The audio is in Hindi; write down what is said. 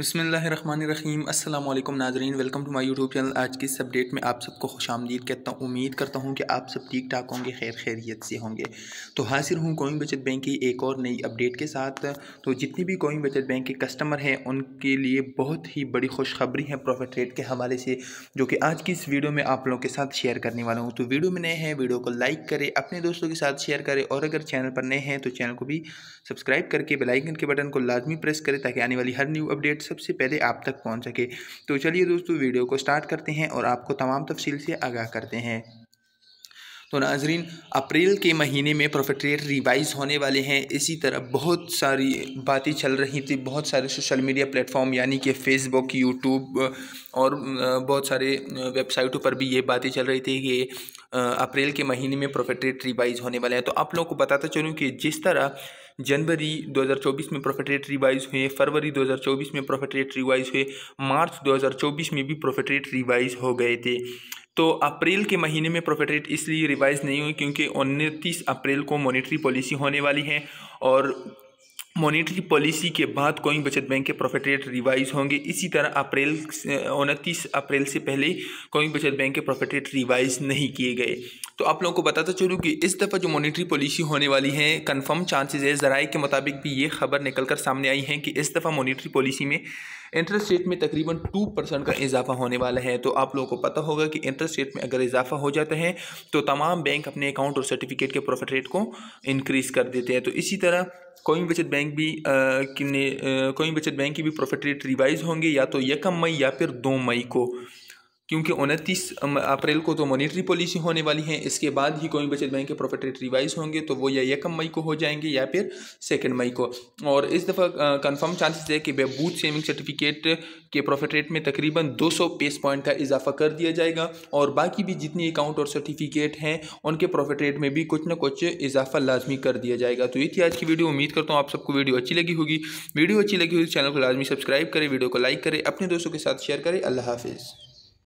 बसमीम अल्लाम नाजरीन welcome to my YouTube channel आज की इस अपडेट में आप सबको खुश आमदीद कहता हूँ उम्मीद करता हूँ कि आप सब ठीक ठाक होंगे खैर खैरियत से होंगे तो हाजिर हूँ कोइन बचत बैंक की एक और नई अपडेट के साथ तो जितने भी कोइन बचत बैंक के कस्टमर हैं उनके लिए बहुत ही बड़ी खुशखबरी है प्रॉफिट रेट के हवाले से जो कि आज की इस वीडियो में आप लोगों के साथ शेयर करने वाला हूँ तो वीडियो में नए हैं वीडियो को लाइक करें अपने दोस्तों के साथ शेयर करें और अगर चैनल पर नए हैं तो चैनल को भी सब्सक्राइब करके बेलाइकन के बटन को लाजमी प्रेस करें ताकि आने वाली हर न्यू अपडेट सबसे पहले आप तक पहुँच सके तो चलिए दोस्तों वीडियो को स्टार्ट करते हैं और आपको तमाम तफसील से आगाह करते हैं तो नाजरीन अप्रैल के महीने में प्रॉफिट रेट रिवाइज होने वाले हैं इसी तरह बहुत सारी बातें चल रही थी बहुत सारे सोशल मीडिया प्लेटफॉर्म यानी कि फेसबुक यूट्यूब और बहुत सारे वेबसाइटों पर भी ये बातें चल रही थी कि अप्रैल के महीने में प्रॉफिट रेट रिवाइज होने वाले हैं तो आप लोगों को बताता चलूँ कि जिस तरह जनवरी 2024 में प्रॉफिट रेट रिवाइज हुए फरवरी 2024 में प्रॉफिट रेट रिवाइज हुए मार्च 2024 में भी प्रॉफिट रेट रिवाइज हो गए थे तो अप्रैल के महीने में प्रॉफिट रेट इसलिए रिवाइज नहीं हुई क्योंकि उनतीस अप्रैल को मॉनेटरी पॉलिसी होने वाली है और मॉनेटरी पॉलिसी के बाद कोई बचत बैंक के प्रॉफिट रेट रिवाइज होंगे इसी तरह अप्रैल उनतीस अप्रैल से पहले कोई बचत बैंक के प्रॉफिट रेट रिवाइज नहीं किए गए तो आप लोगों को बताता चलूँ कि इस दफ़ा जो मॉनेटरी पॉलिसी होने वाली है कंफर्म चांसेस है ज़राए के मुताबिक भी ये खबर निकल कर सामने आई है कि इस दफ़ा मॉनेटरी पॉलिसी में इंटरेस्ट रेट में तकरीबन टू परसेंट का इजाफा होने वाला है तो आप लोगों को पता होगा कि इंटरेस्ट रेट में अगर इजाफा हो जाता है तो तमाम बैंक अपने अकाउंट और सर्टिफिकेट के प्रॉफिट रेट को इंक्रीज़ कर देते हैं तो इसी तरह कोई बचत बैंक भी कोई बचत बैंक की भी प्रॉफिट रेट रिवाइज़ होंगे या तो यकम मई या फिर दो मई को क्योंकि उनतीस अप्रैल को तो मोनिट्री पॉलिसी होने वाली है इसके बाद ही कोई बचत बैंक के प्रॉफिट रेट रिवाइज होंगे तो वो या एकम मई को हो जाएंगे या फिर सेकेंड मई को और इस दफ़ा कंफर्म चांसेस है कि बहबूथ सेविंग सर्टिफिकेट के प्रॉफिट रेट में तकरीबन 200 पेस पॉइंट का इजाफा कर दिया जाएगा और बाकी भी जितनी अकाउंट और सर्टिफिकेट हैं उनके प्रॉफिट रेट में भी कुछ ना कुछ इजाफा लाजमी कर दिया जाएगा तो ये थी आज की वीडियो उम्मीद करता हूँ आप सबको वीडियो अच्छी लगी होगी वीडियो अच्छी लगी होगी तो चैनल को लाजमी सब्सक्राइब करें वीडियो को लाइक करें अपने दोस्तों के साथ शेयर करें अल्लाह हाफिज़